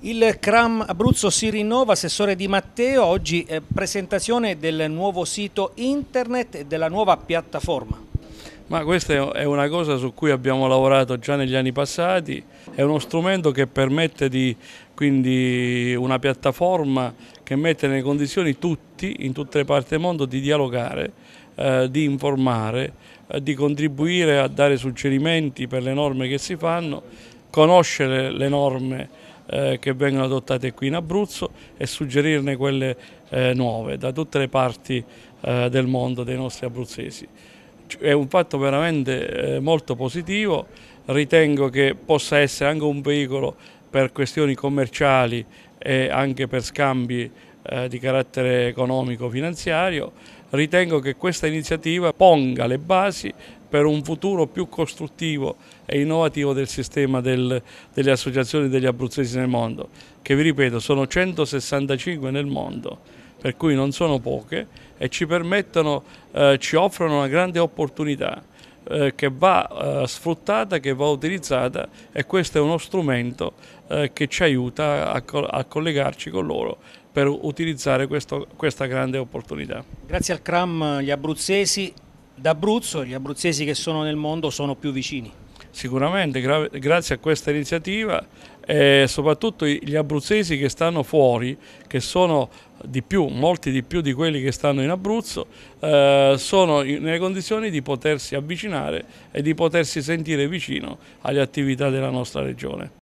Il CRAM Abruzzo si rinnova, assessore Di Matteo, oggi eh, presentazione del nuovo sito internet e della nuova piattaforma. Ma questa è una cosa su cui abbiamo lavorato già negli anni passati, è uno strumento che permette di, quindi una piattaforma che mette nelle condizioni tutti, in tutte le parti del mondo, di dialogare, eh, di informare, eh, di contribuire a dare suggerimenti per le norme che si fanno, conoscere le norme eh, che vengono adottate qui in Abruzzo e suggerirne quelle eh, nuove da tutte le parti eh, del mondo dei nostri abruzzesi. Cioè, è un fatto veramente eh, molto positivo, ritengo che possa essere anche un veicolo per questioni commerciali e anche per scambi eh, di carattere economico-finanziario, ritengo che questa iniziativa ponga le basi per un futuro più costruttivo e innovativo del sistema del, delle associazioni degli abruzzesi nel mondo, che vi ripeto sono 165 nel mondo, per cui non sono poche e ci permettono, eh, ci offrono una grande opportunità eh, che va eh, sfruttata, che va utilizzata e questo è uno strumento eh, che ci aiuta a, a, collegarci con loro per utilizzare questo, questa grande opportunità. Grazie al CRAM gli abruzzesi d'Abruzzo, gli abruzzesi che sono nel mondo sono più vicini sicuramente gra grazie a questa iniziativa e eh, soprattutto gli abruzzesi che stanno fuori, che sono di più, molti di più di quelli che stanno in Abruzzo, eh, sono in, nelle condizioni di potersi avvicinare e di potersi sentire vicino alle attività della nostra regione.